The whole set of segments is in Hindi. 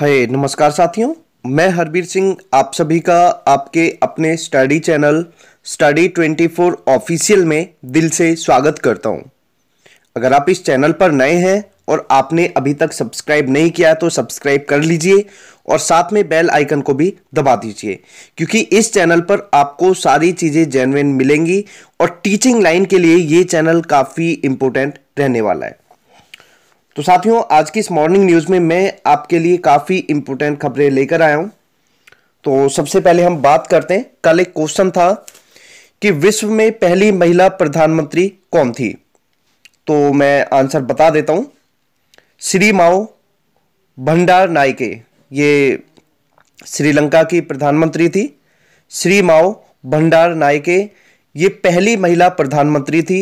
हाय नमस्कार साथियों मैं हरबीर सिंह आप सभी का आपके अपने स्टडी चैनल स्टडी 24 ऑफिशियल में दिल से स्वागत करता हूं अगर आप इस चैनल पर नए हैं और आपने अभी तक सब्सक्राइब नहीं किया तो सब्सक्राइब कर लीजिए और साथ में बेल आइकन को भी दबा दीजिए क्योंकि इस चैनल पर आपको सारी चीज़ें जेनविन मिलेंगी और टीचिंग लाइन के लिए ये चैनल काफ़ी इम्पोर्टेंट रहने वाला है तो साथियों आज की इस मॉर्निंग न्यूज़ में मैं आपके लिए काफ़ी इम्पोर्टेंट खबरें लेकर आया हूँ तो सबसे पहले हम बात करते हैं कल एक क्वेश्चन था कि विश्व में पहली महिला प्रधानमंत्री कौन थी तो मैं आंसर बता देता हूँ श्री माओ भंडार नायके ये श्रीलंका की प्रधानमंत्री थी श्री माओ भंडार नायके ये पहली महिला प्रधानमंत्री थी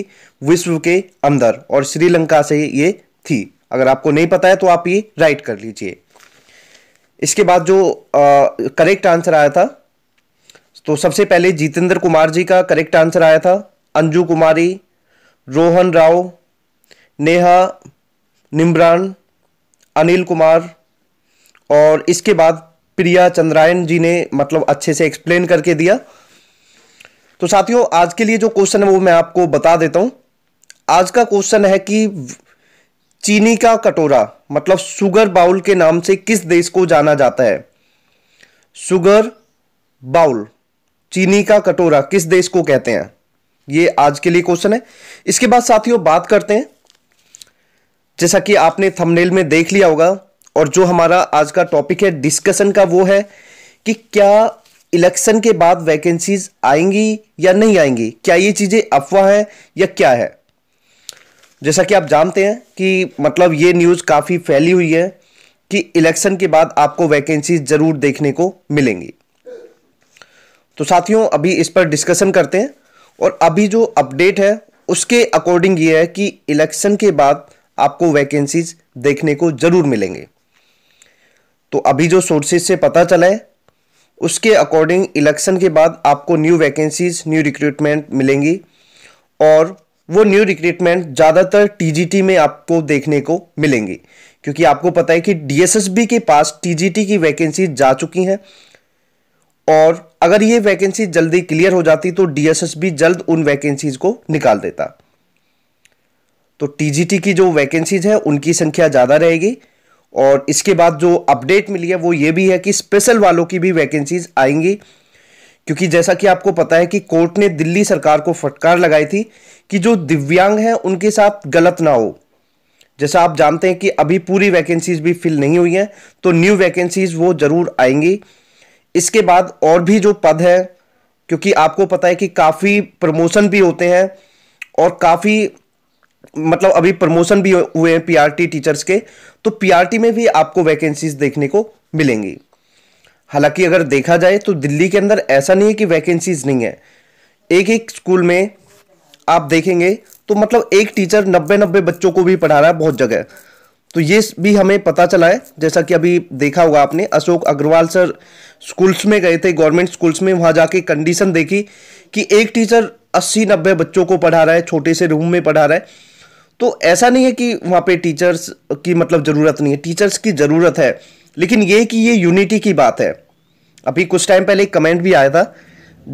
विश्व के अंदर और श्रीलंका से ये थी अगर आपको नहीं पता है तो आप ये राइट कर लीजिए इसके बाद जो करेक्ट आंसर आया था तो सबसे पहले जितेंद्र कुमार जी का करेक्ट आंसर आया था अंजू कुमारी रोहन राव नेहा निम्ब्रान अनिल कुमार और इसके बाद प्रिया चंद्रायन जी ने मतलब अच्छे से एक्सप्लेन करके दिया तो साथियों आज के लिए जो क्वेश्चन है वो मैं आपको बता देता हूँ आज का क्वेश्चन है कि चीनी का कटोरा मतलब सुगर बाउल के नाम से किस देश को जाना जाता है सुगर बाउल चीनी का कटोरा किस देश को कहते हैं ये आज के लिए क्वेश्चन है इसके बाद साथियों बात करते हैं जैसा कि आपने थंबनेल में देख लिया होगा और जो हमारा आज का टॉपिक है डिस्कशन का वो है कि क्या इलेक्शन के बाद वैकेंसीज आएंगी या नहीं आएंगी क्या ये चीज़ें अफवाह है या क्या है जैसा कि आप जानते हैं कि मतलब ये न्यूज़ काफ़ी फैली हुई है कि इलेक्शन के बाद आपको वैकेंसी ज़रूर देखने को मिलेंगी तो साथियों अभी इस पर डिस्कशन करते हैं और अभी जो अपडेट है उसके अकॉर्डिंग ये है कि इलेक्शन के बाद आपको वैकेंसीज देखने को ज़रूर मिलेंगे तो अभी जो सोर्सेज से पता चला है उसके अकॉर्डिंग इलेक्शन के बाद आपको न्यू वैकेंसीज न्यू रिक्रूटमेंट मिलेंगी और वो न्यू रिक्रूटमेंट ज़्यादातर टीजीटी में आपको देखने को मिलेंगी क्योंकि आपको पता है कि डीएसएसबी के पास टीजीटी की वैकेंसी जा चुकी हैं और अगर ये वैकेंसी जल्दी क्लियर हो जाती तो डीएसएसबी जल्द उन वैकेंसीज को निकाल देता तो टीजीटी की जो वैकेंसीज हैं उनकी संख्या ज़्यादा रहेगी और इसके बाद जो अपडेट मिली है वो ये भी है कि स्पेशल वालों की भी वैकेंसीज आएंगी क्योंकि जैसा कि आपको पता है कि कोर्ट ने दिल्ली सरकार को फटकार लगाई थी कि जो दिव्यांग हैं उनके साथ गलत ना हो जैसा आप जानते हैं कि अभी पूरी वैकेंसीज भी फिल नहीं हुई हैं तो न्यू वैकेंसीज वो ज़रूर आएंगी इसके बाद और भी जो पद हैं क्योंकि आपको पता है कि काफ़ी प्रमोशन भी होते हैं और काफ़ी मतलब अभी प्रमोशन भी हुए हैं पीआरटी टीचर्स के तो पीआरटी में भी आपको वैकेंसीज देखने को मिलेंगी हालांकि अगर देखा जाए तो दिल्ली के अंदर ऐसा नहीं है कि वैकेंसीज नहीं है एक एक स्कूल में आप देखेंगे तो मतलब एक टीचर नब्बे नब्बे बच्चों को भी पढ़ा रहा है बहुत जगह तो ये भी हमें पता चला है जैसा कि अभी देखा होगा आपने अशोक अग्रवाल सर स्कूल्स में गए थे गवर्नमेंट स्कूल्स में वहाँ जाके कंडीशन देखी कि एक टीचर अस्सी नब्बे बच्चों को पढ़ा रहा है छोटे से रूम में पढ़ा रहा है तो ऐसा नहीं है कि वहाँ पे टीचर्स की मतलब ज़रूरत नहीं है टीचर्स की ज़रूरत है लेकिन ये कि ये यूनिटी की बात है अभी कुछ टाइम पहले एक कमेंट भी आया था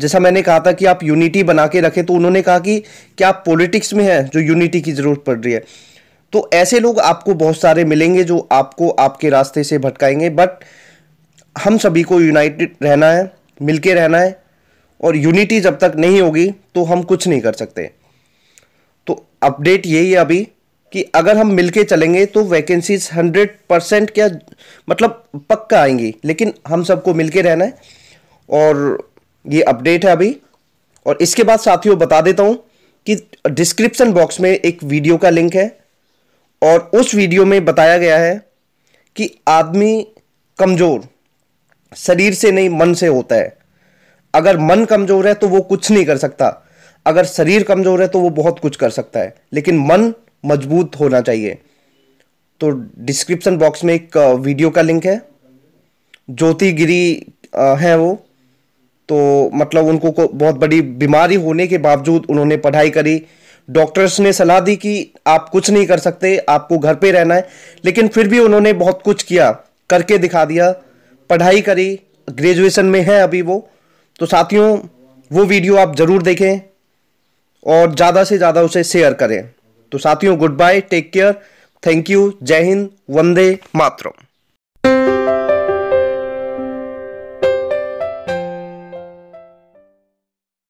जैसा मैंने कहा था कि आप यूनिटी बना के रखें तो उन्होंने कहा कि क्या आप पॉलिटिक्स में हैं जो यूनिटी की ज़रूरत पड़ रही है तो ऐसे लोग आपको बहुत सारे मिलेंगे जो आपको आपके रास्ते से भटकाएंगे बट हम सभी को यूनाइटेड रहना है मिल रहना है और यूनिटी जब तक नहीं होगी तो हम कुछ नहीं कर सकते तो अपडेट यही है अभी कि अगर हम मिलके चलेंगे तो वैकेंसीज हंड्रेड परसेंट क्या मतलब पक्का आएंगी लेकिन हम सबको मिलके रहना है और ये अपडेट है अभी और इसके बाद साथियों बता देता हूँ कि डिस्क्रिप्सन बॉक्स में एक वीडियो का लिंक है और उस वीडियो में बताया गया है कि आदमी कमज़ोर शरीर से नहीं मन से होता है अगर मन कमज़ोर है तो वो कुछ नहीं कर सकता अगर शरीर कमज़ोर है तो वो बहुत कुछ कर सकता है लेकिन मन मजबूत होना चाहिए तो डिस्क्रिप्शन बॉक्स में एक वीडियो का लिंक है ज्योति गिरी है वो तो मतलब उनको को बहुत बड़ी बीमारी होने के बावजूद उन्होंने पढ़ाई करी डॉक्टर्स ने सलाह दी कि आप कुछ नहीं कर सकते आपको घर पे रहना है लेकिन फिर भी उन्होंने बहुत कुछ किया करके दिखा दिया पढ़ाई करी ग्रेजुएशन में है अभी वो तो साथियों वो वीडियो आप ज़रूर देखें और ज़्यादा से ज़्यादा उसे शेयर करें तो साथियों good bye take care thank you जय हिंद वंदे मातरम